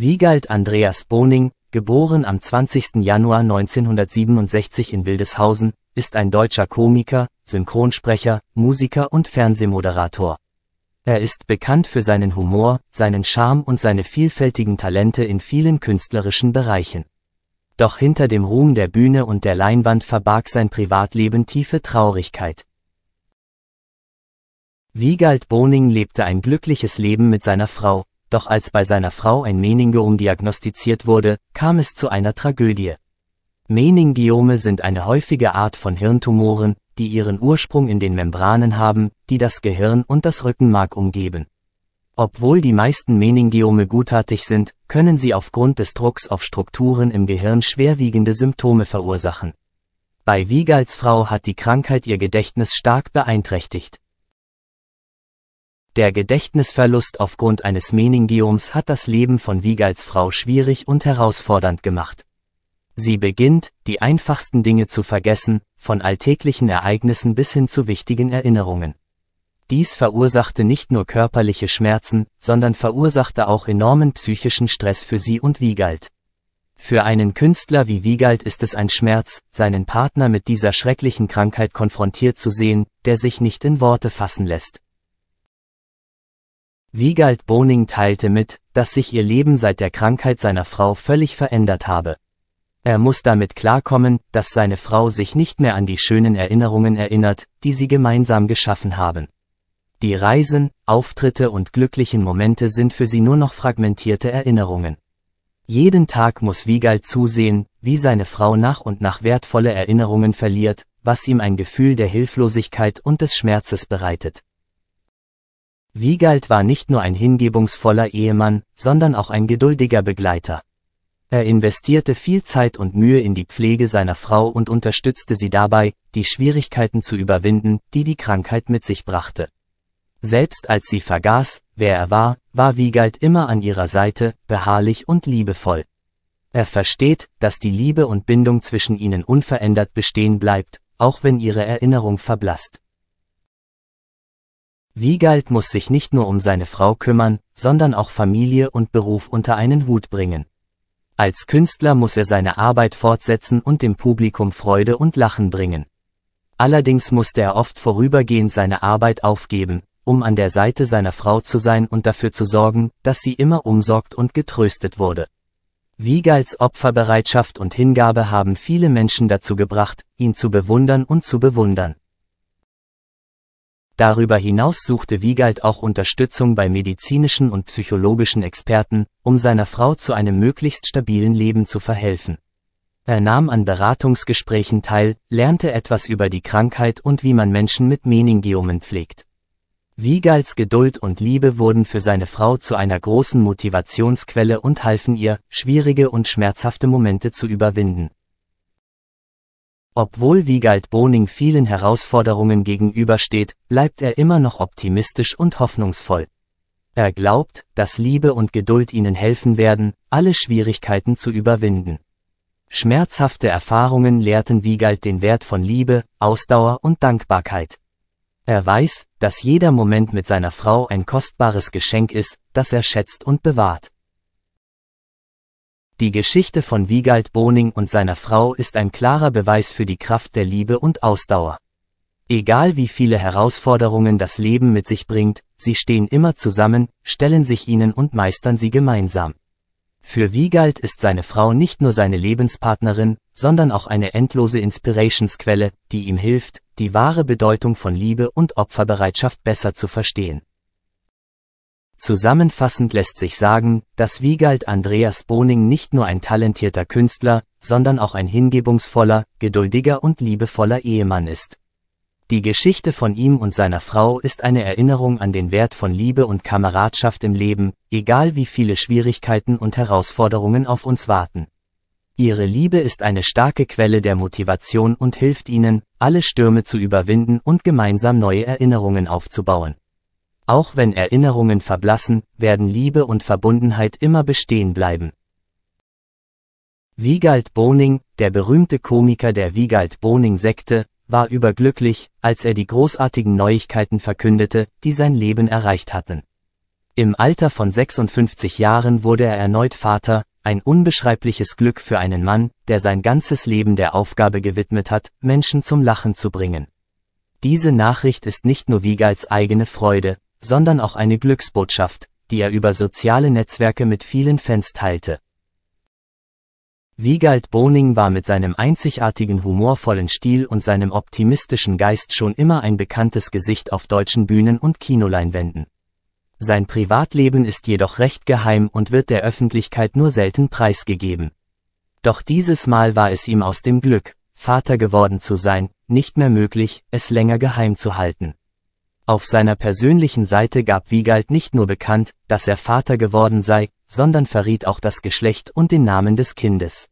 Wiegald Andreas Boning, geboren am 20. Januar 1967 in Wildeshausen, ist ein deutscher Komiker, Synchronsprecher, Musiker und Fernsehmoderator. Er ist bekannt für seinen Humor, seinen Charme und seine vielfältigen Talente in vielen künstlerischen Bereichen. Doch hinter dem Ruhm der Bühne und der Leinwand verbarg sein Privatleben tiefe Traurigkeit. Wiegald Boning lebte ein glückliches Leben mit seiner Frau, doch als bei seiner Frau ein Meningeum diagnostiziert wurde, kam es zu einer Tragödie. Meningiome sind eine häufige Art von Hirntumoren, die ihren Ursprung in den Membranen haben, die das Gehirn und das Rückenmark umgeben. Obwohl die meisten Meningiome gutartig sind, können sie aufgrund des Drucks auf Strukturen im Gehirn schwerwiegende Symptome verursachen. Bei Wiegals Frau hat die Krankheit ihr Gedächtnis stark beeinträchtigt. Der Gedächtnisverlust aufgrund eines Meningioms hat das Leben von Wiegals Frau schwierig und herausfordernd gemacht. Sie beginnt, die einfachsten Dinge zu vergessen, von alltäglichen Ereignissen bis hin zu wichtigen Erinnerungen. Dies verursachte nicht nur körperliche Schmerzen, sondern verursachte auch enormen psychischen Stress für sie und Wiegald. Für einen Künstler wie Wiegald ist es ein Schmerz, seinen Partner mit dieser schrecklichen Krankheit konfrontiert zu sehen, der sich nicht in Worte fassen lässt. Wiegald Boning teilte mit, dass sich ihr Leben seit der Krankheit seiner Frau völlig verändert habe. Er muss damit klarkommen, dass seine Frau sich nicht mehr an die schönen Erinnerungen erinnert, die sie gemeinsam geschaffen haben. Die Reisen, Auftritte und glücklichen Momente sind für sie nur noch fragmentierte Erinnerungen. Jeden Tag muss Wiegald zusehen, wie seine Frau nach und nach wertvolle Erinnerungen verliert, was ihm ein Gefühl der Hilflosigkeit und des Schmerzes bereitet. Wiegald war nicht nur ein hingebungsvoller Ehemann, sondern auch ein geduldiger Begleiter. Er investierte viel Zeit und Mühe in die Pflege seiner Frau und unterstützte sie dabei, die Schwierigkeiten zu überwinden, die die Krankheit mit sich brachte. Selbst als sie vergaß, wer er war, war Wiegald immer an ihrer Seite, beharrlich und liebevoll. Er versteht, dass die Liebe und Bindung zwischen ihnen unverändert bestehen bleibt, auch wenn ihre Erinnerung verblasst. Wiegald muss sich nicht nur um seine Frau kümmern, sondern auch Familie und Beruf unter einen Hut bringen. Als Künstler muss er seine Arbeit fortsetzen und dem Publikum Freude und Lachen bringen. Allerdings musste er oft vorübergehend seine Arbeit aufgeben, um an der Seite seiner Frau zu sein und dafür zu sorgen, dass sie immer umsorgt und getröstet wurde. Wiegalds Opferbereitschaft und Hingabe haben viele Menschen dazu gebracht, ihn zu bewundern und zu bewundern. Darüber hinaus suchte Wiegald auch Unterstützung bei medizinischen und psychologischen Experten, um seiner Frau zu einem möglichst stabilen Leben zu verhelfen. Er nahm an Beratungsgesprächen teil, lernte etwas über die Krankheit und wie man Menschen mit Meningiomen pflegt. Wiegalds Geduld und Liebe wurden für seine Frau zu einer großen Motivationsquelle und halfen ihr, schwierige und schmerzhafte Momente zu überwinden. Obwohl Wiegald Boning vielen Herausforderungen gegenübersteht, bleibt er immer noch optimistisch und hoffnungsvoll. Er glaubt, dass Liebe und Geduld ihnen helfen werden, alle Schwierigkeiten zu überwinden. Schmerzhafte Erfahrungen lehrten Wiegald den Wert von Liebe, Ausdauer und Dankbarkeit. Er weiß, dass jeder Moment mit seiner Frau ein kostbares Geschenk ist, das er schätzt und bewahrt. Die Geschichte von Wiegald Boning und seiner Frau ist ein klarer Beweis für die Kraft der Liebe und Ausdauer. Egal wie viele Herausforderungen das Leben mit sich bringt, sie stehen immer zusammen, stellen sich ihnen und meistern sie gemeinsam. Für Wiegald ist seine Frau nicht nur seine Lebenspartnerin, sondern auch eine endlose Inspirationsquelle, die ihm hilft, die wahre Bedeutung von Liebe und Opferbereitschaft besser zu verstehen. Zusammenfassend lässt sich sagen, dass Wiegald Andreas Boning nicht nur ein talentierter Künstler, sondern auch ein hingebungsvoller, geduldiger und liebevoller Ehemann ist. Die Geschichte von ihm und seiner Frau ist eine Erinnerung an den Wert von Liebe und Kameradschaft im Leben, egal wie viele Schwierigkeiten und Herausforderungen auf uns warten. Ihre Liebe ist eine starke Quelle der Motivation und hilft ihnen, alle Stürme zu überwinden und gemeinsam neue Erinnerungen aufzubauen. Auch wenn Erinnerungen verblassen, werden Liebe und Verbundenheit immer bestehen bleiben. Wiegald Boning, der berühmte Komiker der Wiegald Boning-Sekte, war überglücklich, als er die großartigen Neuigkeiten verkündete, die sein Leben erreicht hatten. Im Alter von 56 Jahren wurde er erneut Vater, ein unbeschreibliches Glück für einen Mann, der sein ganzes Leben der Aufgabe gewidmet hat, Menschen zum Lachen zu bringen. Diese Nachricht ist nicht nur Wiegalds eigene Freude, sondern auch eine Glücksbotschaft, die er über soziale Netzwerke mit vielen Fans teilte. Wiegald Boning war mit seinem einzigartigen humorvollen Stil und seinem optimistischen Geist schon immer ein bekanntes Gesicht auf deutschen Bühnen und Kinoleinwänden. Sein Privatleben ist jedoch recht geheim und wird der Öffentlichkeit nur selten preisgegeben. Doch dieses Mal war es ihm aus dem Glück, Vater geworden zu sein, nicht mehr möglich, es länger geheim zu halten. Auf seiner persönlichen Seite gab Wiegald nicht nur bekannt, dass er Vater geworden sei, sondern verriet auch das Geschlecht und den Namen des Kindes.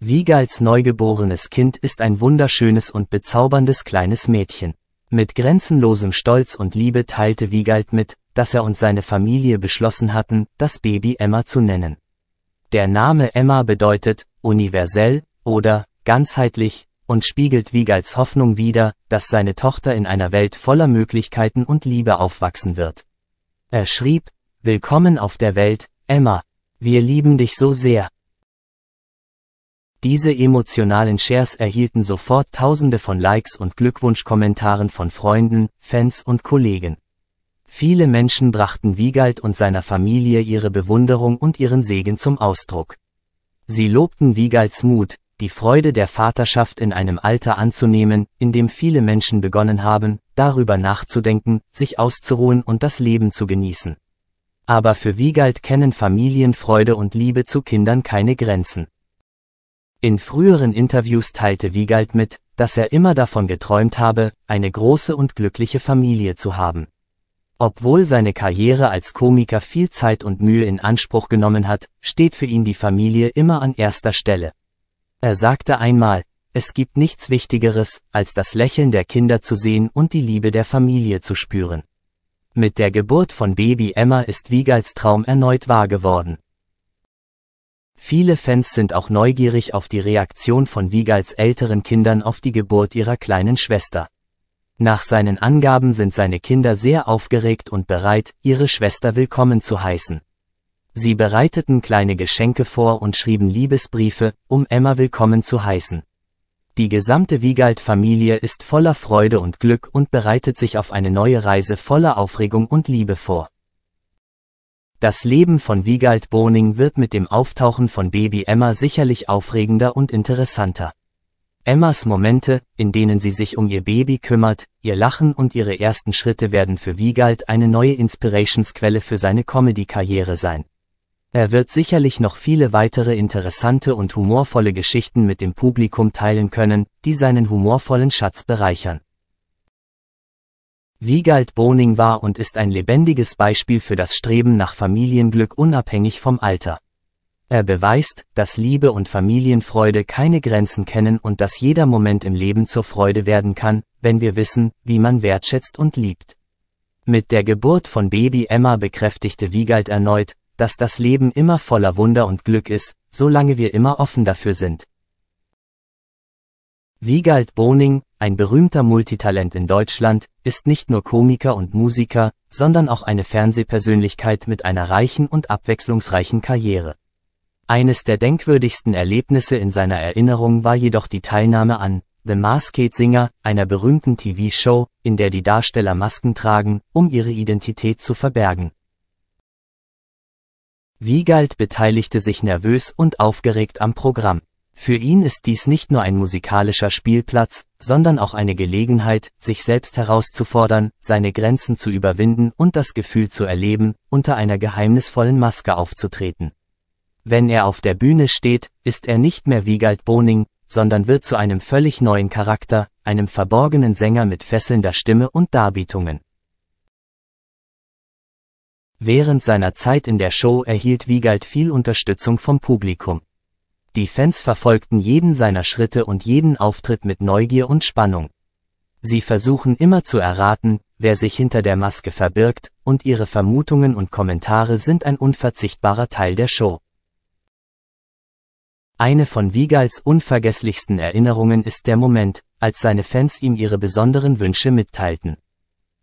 Wiegalds neugeborenes Kind ist ein wunderschönes und bezauberndes kleines Mädchen. Mit grenzenlosem Stolz und Liebe teilte Wiegald mit, dass er und seine Familie beschlossen hatten, das Baby Emma zu nennen. Der Name Emma bedeutet universell oder ganzheitlich, und spiegelt Wiegals Hoffnung wider, dass seine Tochter in einer Welt voller Möglichkeiten und Liebe aufwachsen wird. Er schrieb, Willkommen auf der Welt, Emma, wir lieben dich so sehr. Diese emotionalen Shares erhielten sofort Tausende von Likes und Glückwunschkommentaren von Freunden, Fans und Kollegen. Viele Menschen brachten Wiegald und seiner Familie ihre Bewunderung und ihren Segen zum Ausdruck. Sie lobten Wiegalds Mut, die Freude der Vaterschaft in einem Alter anzunehmen, in dem viele Menschen begonnen haben, darüber nachzudenken, sich auszuruhen und das Leben zu genießen. Aber für Wiegald kennen Familienfreude und Liebe zu Kindern keine Grenzen. In früheren Interviews teilte Wiegald mit, dass er immer davon geträumt habe, eine große und glückliche Familie zu haben. Obwohl seine Karriere als Komiker viel Zeit und Mühe in Anspruch genommen hat, steht für ihn die Familie immer an erster Stelle. Er sagte einmal, es gibt nichts Wichtigeres, als das Lächeln der Kinder zu sehen und die Liebe der Familie zu spüren. Mit der Geburt von Baby Emma ist Wiegals Traum erneut wahr geworden. Viele Fans sind auch neugierig auf die Reaktion von Wiegals älteren Kindern auf die Geburt ihrer kleinen Schwester. Nach seinen Angaben sind seine Kinder sehr aufgeregt und bereit, ihre Schwester willkommen zu heißen. Sie bereiteten kleine Geschenke vor und schrieben Liebesbriefe, um Emma willkommen zu heißen. Die gesamte Wiegald-Familie ist voller Freude und Glück und bereitet sich auf eine neue Reise voller Aufregung und Liebe vor. Das Leben von Wiegald Boning wird mit dem Auftauchen von Baby Emma sicherlich aufregender und interessanter. Emmas Momente, in denen sie sich um ihr Baby kümmert, ihr Lachen und ihre ersten Schritte werden für Wiegald eine neue Inspirationsquelle für seine Comedy-Karriere sein. Er wird sicherlich noch viele weitere interessante und humorvolle Geschichten mit dem Publikum teilen können, die seinen humorvollen Schatz bereichern. Wiegald Boning war und ist ein lebendiges Beispiel für das Streben nach Familienglück unabhängig vom Alter. Er beweist, dass Liebe und Familienfreude keine Grenzen kennen und dass jeder Moment im Leben zur Freude werden kann, wenn wir wissen, wie man wertschätzt und liebt. Mit der Geburt von Baby Emma bekräftigte Wiegald erneut, dass das Leben immer voller Wunder und Glück ist, solange wir immer offen dafür sind. Wiegald Boning, ein berühmter Multitalent in Deutschland, ist nicht nur Komiker und Musiker, sondern auch eine Fernsehpersönlichkeit mit einer reichen und abwechslungsreichen Karriere. Eines der denkwürdigsten Erlebnisse in seiner Erinnerung war jedoch die Teilnahme an The Masked Singer, einer berühmten TV-Show, in der die Darsteller Masken tragen, um ihre Identität zu verbergen. Wiegald beteiligte sich nervös und aufgeregt am Programm. Für ihn ist dies nicht nur ein musikalischer Spielplatz, sondern auch eine Gelegenheit, sich selbst herauszufordern, seine Grenzen zu überwinden und das Gefühl zu erleben, unter einer geheimnisvollen Maske aufzutreten. Wenn er auf der Bühne steht, ist er nicht mehr Wiegald Boning, sondern wird zu einem völlig neuen Charakter, einem verborgenen Sänger mit fesselnder Stimme und Darbietungen. Während seiner Zeit in der Show erhielt Wiegald viel Unterstützung vom Publikum. Die Fans verfolgten jeden seiner Schritte und jeden Auftritt mit Neugier und Spannung. Sie versuchen immer zu erraten, wer sich hinter der Maske verbirgt, und ihre Vermutungen und Kommentare sind ein unverzichtbarer Teil der Show. Eine von Wiegals unvergesslichsten Erinnerungen ist der Moment, als seine Fans ihm ihre besonderen Wünsche mitteilten.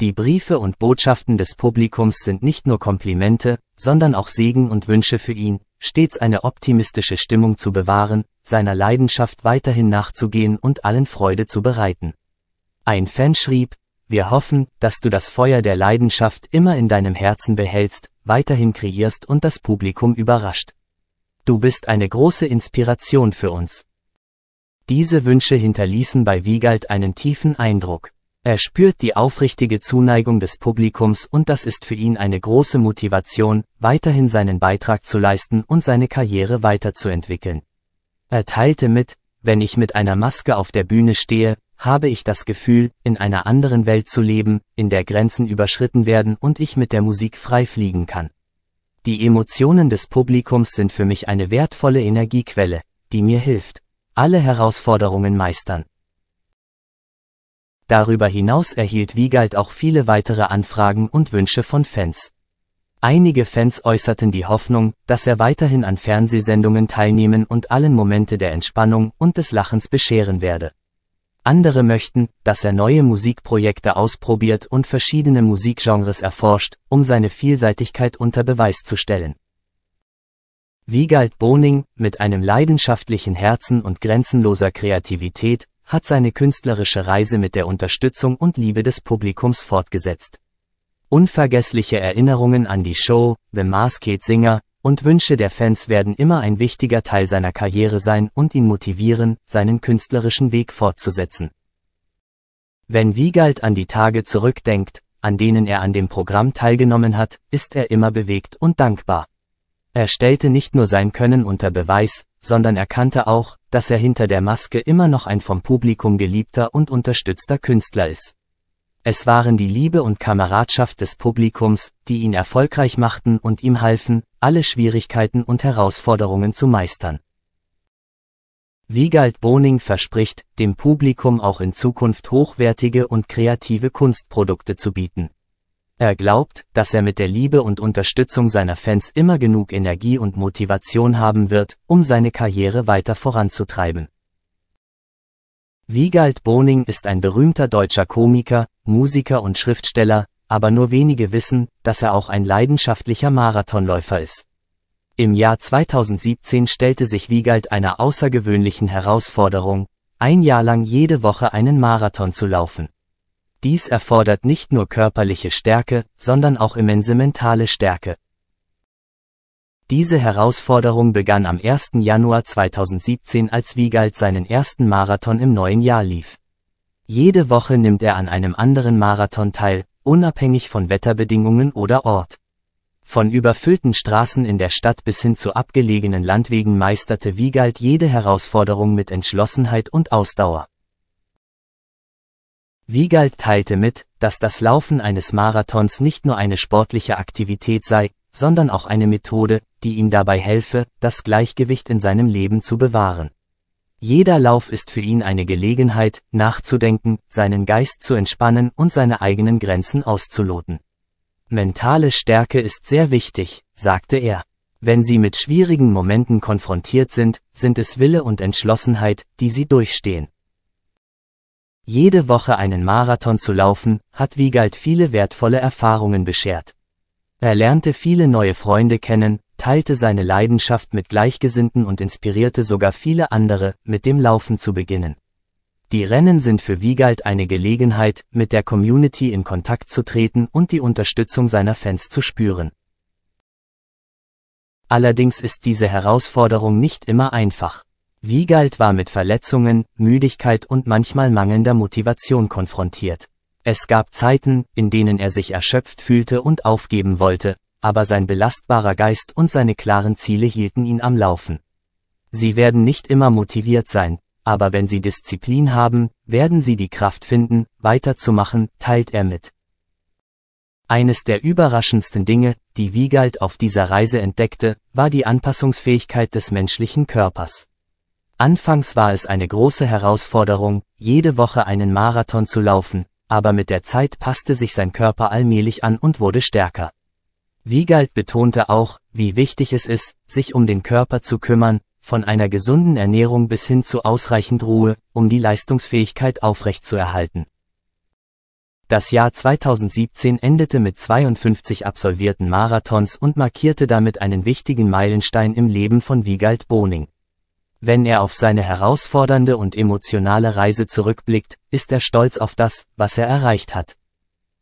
Die Briefe und Botschaften des Publikums sind nicht nur Komplimente, sondern auch Segen und Wünsche für ihn, stets eine optimistische Stimmung zu bewahren, seiner Leidenschaft weiterhin nachzugehen und allen Freude zu bereiten. Ein Fan schrieb, wir hoffen, dass du das Feuer der Leidenschaft immer in deinem Herzen behältst, weiterhin kreierst und das Publikum überrascht. Du bist eine große Inspiration für uns. Diese Wünsche hinterließen bei Wiegald einen tiefen Eindruck. Er spürt die aufrichtige Zuneigung des Publikums und das ist für ihn eine große Motivation, weiterhin seinen Beitrag zu leisten und seine Karriere weiterzuentwickeln. Er teilte mit, wenn ich mit einer Maske auf der Bühne stehe, habe ich das Gefühl, in einer anderen Welt zu leben, in der Grenzen überschritten werden und ich mit der Musik frei fliegen kann. Die Emotionen des Publikums sind für mich eine wertvolle Energiequelle, die mir hilft, alle Herausforderungen meistern. Darüber hinaus erhielt Wiegald auch viele weitere Anfragen und Wünsche von Fans. Einige Fans äußerten die Hoffnung, dass er weiterhin an Fernsehsendungen teilnehmen und allen Momente der Entspannung und des Lachens bescheren werde. Andere möchten, dass er neue Musikprojekte ausprobiert und verschiedene Musikgenres erforscht, um seine Vielseitigkeit unter Beweis zu stellen. Wiegald Boning, mit einem leidenschaftlichen Herzen und grenzenloser Kreativität, hat seine künstlerische Reise mit der Unterstützung und Liebe des Publikums fortgesetzt. Unvergessliche Erinnerungen an die Show, The Masked Singer, und Wünsche der Fans werden immer ein wichtiger Teil seiner Karriere sein und ihn motivieren, seinen künstlerischen Weg fortzusetzen. Wenn Wiegald an die Tage zurückdenkt, an denen er an dem Programm teilgenommen hat, ist er immer bewegt und dankbar. Er stellte nicht nur sein Können unter Beweis, sondern erkannte auch, dass er hinter der Maske immer noch ein vom Publikum geliebter und unterstützter Künstler ist. Es waren die Liebe und Kameradschaft des Publikums, die ihn erfolgreich machten und ihm halfen, alle Schwierigkeiten und Herausforderungen zu meistern. Wiegald Boning verspricht, dem Publikum auch in Zukunft hochwertige und kreative Kunstprodukte zu bieten. Er glaubt, dass er mit der Liebe und Unterstützung seiner Fans immer genug Energie und Motivation haben wird, um seine Karriere weiter voranzutreiben. Wiegald Boning ist ein berühmter deutscher Komiker, Musiker und Schriftsteller, aber nur wenige wissen, dass er auch ein leidenschaftlicher Marathonläufer ist. Im Jahr 2017 stellte sich Wiegald einer außergewöhnlichen Herausforderung, ein Jahr lang jede Woche einen Marathon zu laufen. Dies erfordert nicht nur körperliche Stärke, sondern auch immense mentale Stärke. Diese Herausforderung begann am 1. Januar 2017, als Wiegald seinen ersten Marathon im neuen Jahr lief. Jede Woche nimmt er an einem anderen Marathon teil, unabhängig von Wetterbedingungen oder Ort. Von überfüllten Straßen in der Stadt bis hin zu abgelegenen Landwegen meisterte Wiegald jede Herausforderung mit Entschlossenheit und Ausdauer. Wiegald teilte mit, dass das Laufen eines Marathons nicht nur eine sportliche Aktivität sei, sondern auch eine Methode, die ihm dabei helfe, das Gleichgewicht in seinem Leben zu bewahren. Jeder Lauf ist für ihn eine Gelegenheit, nachzudenken, seinen Geist zu entspannen und seine eigenen Grenzen auszuloten. Mentale Stärke ist sehr wichtig, sagte er. Wenn Sie mit schwierigen Momenten konfrontiert sind, sind es Wille und Entschlossenheit, die Sie durchstehen. Jede Woche einen Marathon zu laufen, hat Wiegald viele wertvolle Erfahrungen beschert. Er lernte viele neue Freunde kennen, teilte seine Leidenschaft mit Gleichgesinnten und inspirierte sogar viele andere, mit dem Laufen zu beginnen. Die Rennen sind für Wiegald eine Gelegenheit, mit der Community in Kontakt zu treten und die Unterstützung seiner Fans zu spüren. Allerdings ist diese Herausforderung nicht immer einfach. Wiegald war mit Verletzungen, Müdigkeit und manchmal mangelnder Motivation konfrontiert. Es gab Zeiten, in denen er sich erschöpft fühlte und aufgeben wollte, aber sein belastbarer Geist und seine klaren Ziele hielten ihn am Laufen. Sie werden nicht immer motiviert sein, aber wenn sie Disziplin haben, werden sie die Kraft finden, weiterzumachen, teilt er mit. Eines der überraschendsten Dinge, die Wiegald auf dieser Reise entdeckte, war die Anpassungsfähigkeit des menschlichen Körpers. Anfangs war es eine große Herausforderung, jede Woche einen Marathon zu laufen, aber mit der Zeit passte sich sein Körper allmählich an und wurde stärker. Wiegald betonte auch, wie wichtig es ist, sich um den Körper zu kümmern, von einer gesunden Ernährung bis hin zu ausreichend Ruhe, um die Leistungsfähigkeit aufrechtzuerhalten. Das Jahr 2017 endete mit 52 absolvierten Marathons und markierte damit einen wichtigen Meilenstein im Leben von Wiegald Boning. Wenn er auf seine herausfordernde und emotionale Reise zurückblickt, ist er stolz auf das, was er erreicht hat.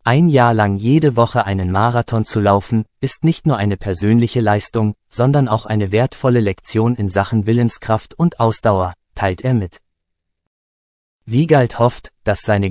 Ein Jahr lang jede Woche einen Marathon zu laufen, ist nicht nur eine persönliche Leistung, sondern auch eine wertvolle Lektion in Sachen Willenskraft und Ausdauer, teilt er mit. Wiegald hofft, dass seine